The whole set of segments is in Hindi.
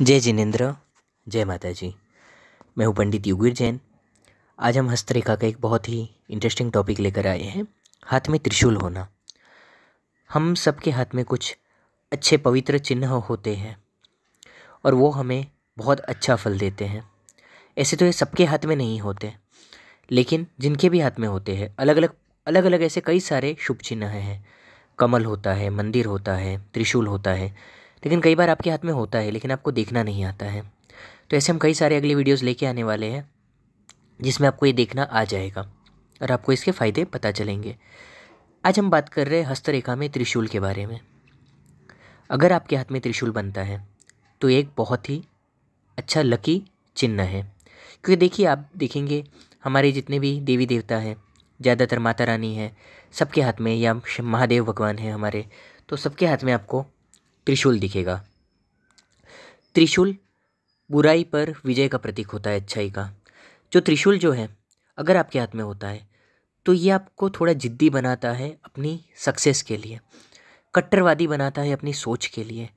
जय जिनेन्द्र जय माता जी मैं हूँ पंडित युगीर जैन आज हम हस्तरेखा का एक बहुत ही इंटरेस्टिंग टॉपिक लेकर आए हैं हाथ में त्रिशूल होना हम सबके हाथ में कुछ अच्छे पवित्र चिन्ह होते हैं और वो हमें बहुत अच्छा फल देते हैं ऐसे तो ये सबके हाथ में नहीं होते लेकिन जिनके भी हाथ में होते हैं अलग अलग अलग अलग ऐसे कई सारे शुभ चिन्ह हैं कमल होता है मंदिर होता है त्रिशूल होता है लेकिन कई बार आपके हाथ में होता है लेकिन आपको देखना नहीं आता है तो ऐसे हम कई सारे अगले वीडियोज़ लेके आने वाले हैं जिसमें आपको ये देखना आ जाएगा और आपको इसके फ़ायदे पता चलेंगे आज हम बात कर रहे हैं हस्तरेखा में त्रिशूल के बारे में अगर आपके हाथ में त्रिशूल बनता है तो एक बहुत ही अच्छा लकी चिन्ह है क्योंकि देखिए आप देखेंगे हमारे जितने भी देवी देवता हैं ज़्यादातर माता रानी है सबके हाथ में या महादेव भगवान हैं हमारे तो सबके हाथ में आपको त्रिशूल दिखेगा त्रिशूल बुराई पर विजय का प्रतीक होता है अच्छाई का जो त्रिशूल जो है अगर आपके हाथ में होता है तो ये आपको थोड़ा जिद्दी बनाता है अपनी सक्सेस के लिए कट्टरवादी बनाता है अपनी सोच के लिए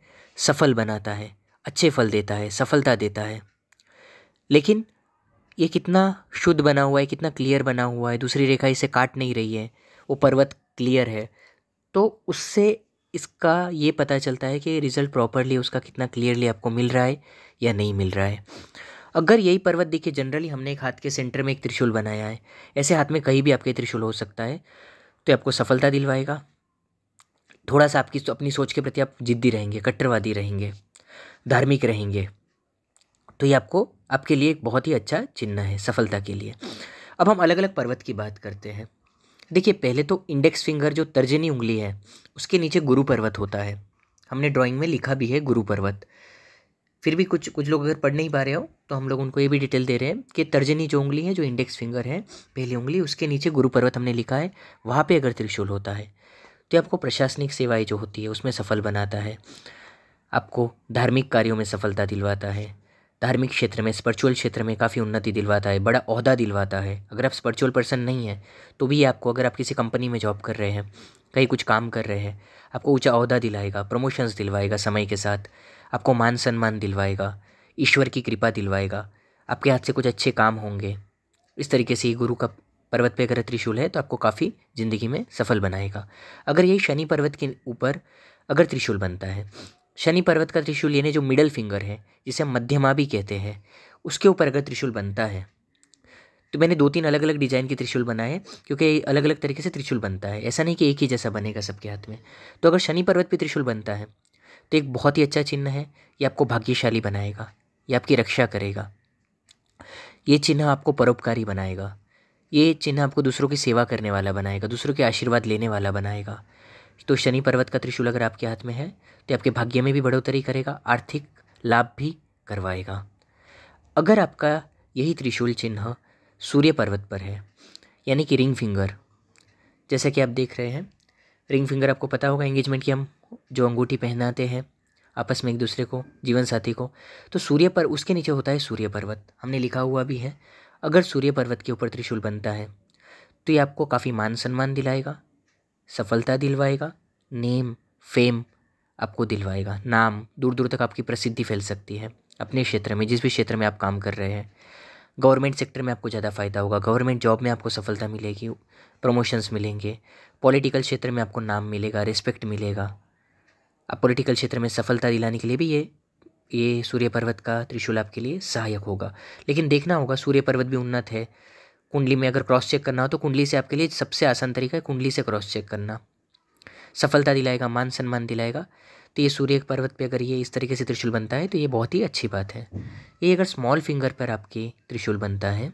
सफल बनाता है अच्छे फल देता है सफलता देता है लेकिन ये कितना शुद्ध बना हुआ है कितना क्लियर बना हुआ है दूसरी रेखा इसे काट नहीं रही है वो पर्वत क्लियर है तो उससे इसका ये पता चलता है कि रिज़ल्ट प्रॉपरली उसका कितना क्लियरली आपको मिल रहा है या नहीं मिल रहा है अगर यही पर्वत देखिए जनरली हमने एक हाथ के सेंटर में एक त्रिशूल बनाया है ऐसे हाथ में कहीं भी आपके त्रिशूल हो सकता है तो आपको सफलता दिलवाएगा थोड़ा सा आपकी अपनी सोच के प्रति आप जिद्दी रहेंगे कट्टरवादी रहेंगे धार्मिक रहेंगे तो ये आपको आपके लिए एक बहुत ही अच्छा चिन्ह है सफलता के लिए अब हम अलग अलग पर्वत की बात करते हैं देखिए पहले तो इंडेक्स फिंगर जो तर्जनी उंगली है उसके नीचे गुरु पर्वत होता है हमने ड्राइंग में लिखा भी है गुरु पर्वत फिर भी कुछ कुछ लोग अगर पढ़ नहीं पा रहे हो तो हम लोग उनको ये भी डिटेल दे रहे हैं कि तर्जनी जो उंगली है जो इंडेक्स फिंगर है पहली उंगली उसके नीचे गुरु पर्वत हमने लिखा है वहाँ पे अगर त्रिशूल होता है तो आपको प्रशासनिक सेवाएं जो होती है उसमें सफल बनाता है आपको धार्मिक कार्यों में सफलता दिलवाता है धार्मिक क्षेत्र में स्पर्चुअल क्षेत्र में काफ़ी उन्नति दिलवाता है बड़ा अहदा दिलवाता है अगर आप स्पर्चुअल पर्सन नहीं है तो भी आपको अगर आप किसी कंपनी में जॉब कर रहे हैं कहीं कुछ काम कर रहे हैं आपको ऊँचा अहदा दिलाएगा प्रमोशंस दिलवाएगा समय के साथ आपको मान सम्मान दिलवाएगा ईश्वर की कृपा दिलवाएगा आपके हाथ से कुछ अच्छे काम होंगे इस तरीके से ये गुरु का पर्वत पे अगर त्रिशूल है तो आपको काफ़ी ज़िंदगी में सफल बनाएगा अगर यही शनि पर्वत के ऊपर अगर त्रिशूल बनता है शनि पर्वत का त्रिशूल यानी जो मिडल फिंगर है जिसे हम मध्यमा भी कहते हैं उसके ऊपर अगर त्रिशूल बनता है तो मैंने दो तीन अलग अलग डिज़ाइन के त्रिशूल बनाए क्योंकि अलग अलग तरीके से त्रिशूल बनता है ऐसा नहीं कि एक ही जैसा बनेगा सबके हाथ में तो अगर शनि पर्वत पर त्रिशूल बनता है तो एक बहुत ही अच्छा चिन्ह है ये आपको भाग्यशाली बनाएगा ये आपकी रक्षा करेगा ये चिन्ह आपको परोपकारी बनाएगा ये चिन्ह आपको दूसरों की सेवा करने वाला बनाएगा दूसरों के आशीर्वाद लेने वाला बनाएगा तो शनि पर्वत का त्रिशूल अगर आपके हाथ में है तो आपके भाग्य में भी बढ़ोतरी करेगा आर्थिक लाभ भी करवाएगा अगर आपका यही त्रिशूल चिन्ह सूर्य पर्वत पर है यानी कि रिंग फिंगर जैसा कि आप देख रहे हैं रिंग फिंगर आपको पता होगा एंगेजमेंट की हम जो अंगूठी पहनाते हैं आपस में एक दूसरे को जीवन साथी को तो सूर्य पर उसके नीचे होता है सूर्य पर्वत हमने लिखा हुआ भी है अगर सूर्य पर्वत के ऊपर त्रिशूल बनता है तो ये आपको काफ़ी मान सम्मान दिलाएगा सफलता दिलवाएगा नेम फेम आपको दिलवाएगा नाम दूर दूर तक आपकी प्रसिद्धि फैल सकती है अपने क्षेत्र में जिस भी क्षेत्र में आप काम कर रहे हैं गवर्नमेंट सेक्टर में आपको ज़्यादा फ़ायदा होगा गवर्नमेंट जॉब में आपको सफलता मिलेगी प्रमोशंस मिलेंगे पॉलिटिकल क्षेत्र में आपको नाम मिलेगा रिस्पेक्ट मिलेगा आप पॉलिटिकल क्षेत्र में सफलता दिलाने के लिए भी ये ये सूर्य पर्वत का त्रिशूल आपके लिए सहायक होगा लेकिन देखना होगा सूर्य पर्वत भी उन्नत है कुंडली में अगर क्रॉस चेक करना हो तो कुंडली से आपके लिए सबसे आसान तरीका है कुंडली से क्रॉस चेक करना सफलता दिलाएगा मान सम्मान दिलाएगा तो ये सूर्य के पर्वत पे अगर ये इस तरीके से त्रिशूल बनता है तो ये बहुत ही अच्छी बात है ये अगर स्मॉल फिंगर पर आपके त्रिशूल बनता है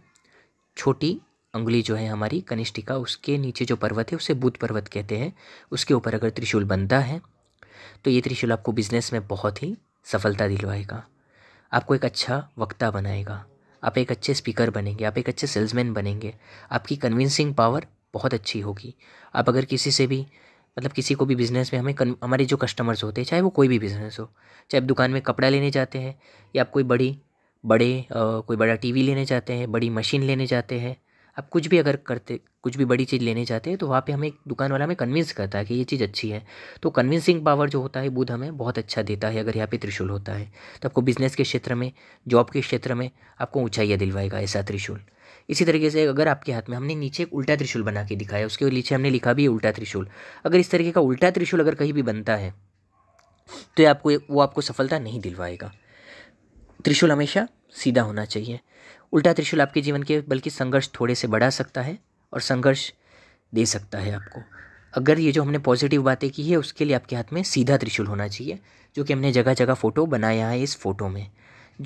छोटी उंगली जो है हमारी कनिष्ठिका उसके नीचे जो पर्वत है उसे बुध पर्वत कहते हैं उसके ऊपर अगर त्रिशूल बनता है तो ये त्रिशूल आपको बिजनेस में बहुत ही सफलता दिलवाएगा आपको एक अच्छा वक्ता बनाएगा आप एक अच्छे स्पीकर बनेंगे आप एक अच्छे सेल्समैन बनेंगे आपकी कन्विंसिंग पावर बहुत अच्छी होगी आप अगर किसी से भी मतलब किसी को भी बिज़नेस में हमें कन, हमारे जो कस्टमर्स होते हैं चाहे वो कोई भी बिज़नेस हो चाहे आप दुकान में कपड़ा लेने जाते हैं या आप कोई बड़ी बड़े आ, कोई बड़ा टीवी लेने जाते हैं बड़ी मशीन लेने जाते हैं आप कुछ भी अगर करते कुछ भी बड़ी चीज़ लेने जाते हैं तो वहाँ पे हमें दुकान वाला हमें कन्विंस करता है कि ये चीज़ अच्छी है तो कन्विंसिंग पावर जो होता है बुध हमें बहुत अच्छा देता है अगर यहाँ पे त्रिशूल होता है तो आपको बिज़नेस के क्षेत्र में जॉब के क्षेत्र में आपको ऊँचाइयाँ दिलवाएगा ऐसा त्रिशूल इसी तरीके से अगर आपके हाथ में हमने नीचे एक उल्टा त्रिशूल बना के दिखाया उसके नीचे हमने लिखा भी है उल्टा त्रिशूल अगर इस तरीके का उल्टा त्रिशूल अगर कहीं भी बनता है तो आपको वो आपको सफलता नहीं दिलवाएगा त्रिशूल हमेशा सीधा होना चाहिए उल्टा त्रिशूल आपके जीवन के बल्कि संघर्ष थोड़े से बढ़ा सकता है और संघर्ष दे सकता है आपको अगर ये जो हमने पॉजिटिव बातें की है उसके लिए आपके हाथ में सीधा त्रिशूल होना चाहिए जो कि हमने जगह जगह फ़ोटो बनाया है इस फ़ोटो में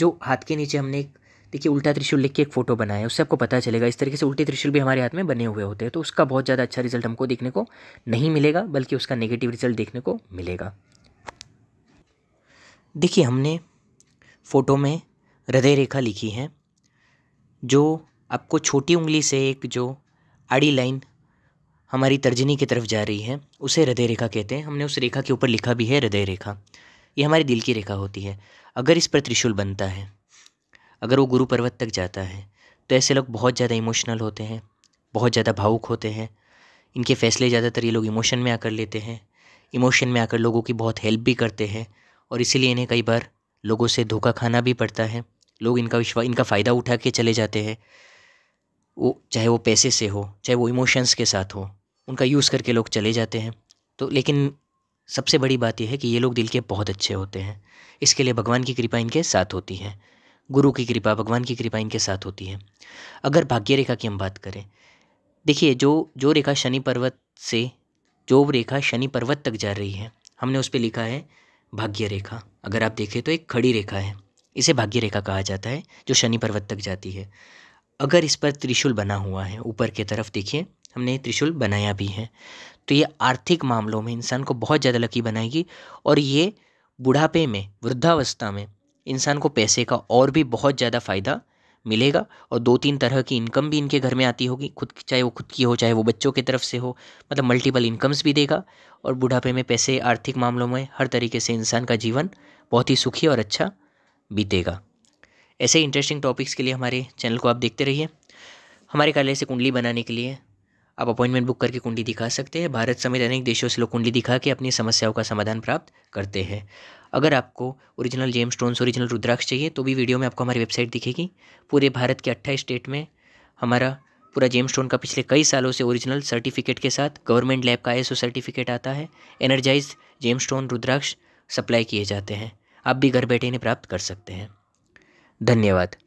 जो हाथ के नीचे हमने एक देखिए उल्टा त्रिशूल लिख के एक फ़ोटो बनाया है उससे आपको पता चलेगा इस तरीके से उल्टे त्रिशूल भी हमारे हाथ में बने हुए होते हैं तो उसका बहुत ज़्यादा अच्छा रिजल्ट हमको देखने को नहीं मिलेगा बल्कि उसका नेगेटिव रिजल्ट देखने को मिलेगा देखिए हमने फ़ोटो में हृदय रेखा लिखी है जो आपको छोटी उंगली से एक जो आड़ी लाइन हमारी तर्जनी की तरफ जा रही है उसे हृदय रेखा कहते हैं हमने उस रेखा के ऊपर लिखा भी है हृदय रेखा ये हमारे दिल की रेखा होती है अगर इस पर त्रिशूल बनता है अगर वो गुरु पर्वत तक जाता है तो ऐसे लोग बहुत ज़्यादा इमोशनल होते हैं बहुत ज़्यादा भावुक होते हैं इनके फैसले ज़्यादातर ये लोग इमोशन में आकर लेते हैं इमोशन में आकर लोगों की बहुत हेल्प भी करते हैं और इसीलिए इन्हें कई बार लोगों से धोखा खाना भी पड़ता है लोग इनका विश्वास इनका फ़ायदा उठा के चले जाते हैं वो चाहे वो पैसे से हो चाहे वो इमोशंस के साथ हो उनका यूज़ करके लोग चले जाते हैं तो लेकिन सबसे बड़ी बात यह है कि ये लोग दिल के बहुत अच्छे होते हैं इसके लिए भगवान की कृपा इनके साथ होती है गुरु की कृपा भगवान की कृपा इनके साथ होती है अगर भाग्य रेखा की हम बात करें देखिए जो जो रेखा शनि पर्वत से जो रेखा शनि पर्वत तक जा रही है हमने उस पर लिखा है भाग्य रेखा अगर आप देखें तो एक खड़ी रेखा है इसे भाग्य रेखा कहा जाता है जो शनि पर्वत तक जाती है अगर इस पर त्रिशूल बना हुआ है ऊपर की तरफ देखिए हमने त्रिशूल बनाया भी है तो ये आर्थिक मामलों में इंसान को बहुत ज़्यादा लकी बनाएगी और ये बुढ़ापे में वृद्धावस्था में इंसान को पैसे का और भी बहुत ज़्यादा फ़ायदा मिलेगा और दो तीन तरह की इनकम भी इनके घर में आती होगी खुद चाहे वो खुद की हो चाहे वो बच्चों की तरफ से हो मतलब मल्टीपल इनकम्स भी देगा और बुढ़ापे में पैसे आर्थिक मामलों में हर तरीके से इंसान का जीवन बहुत ही सुखी और अच्छा बीतेगा ऐसे इंटरेस्टिंग टॉपिक्स के लिए हमारे चैनल को आप देखते रहिए हमारे कार्यालय से कुंडली बनाने के लिए आप अपॉइंटमेंट बुक करके कुंडली दिखा सकते हैं भारत समेत अनेक देशों से लोग कुंडली दिखा के अपनी समस्याओं का समाधान प्राप्त करते हैं अगर आपको ओरिजिनल जेम स्टोन्स ओरिजिनल रुद्राक्ष चाहिए तो भी वीडियो में आपको हमारी वेबसाइट दिखेगी पूरे भारत के अट्ठाईस स्टेट में हमारा पूरा जेम स्टोन का पिछले कई सालों से ओरिजिनल सर्टिफिकेट के साथ गवर्नमेंट लैब का आई सर्टिफिकेट आता है एनर्जाइज जेम स्टोन रुद्राक्ष सप्लाई किए जाते हैं आप भी घर बैठे इन्हें प्राप्त कर सकते हैं धन्यवाद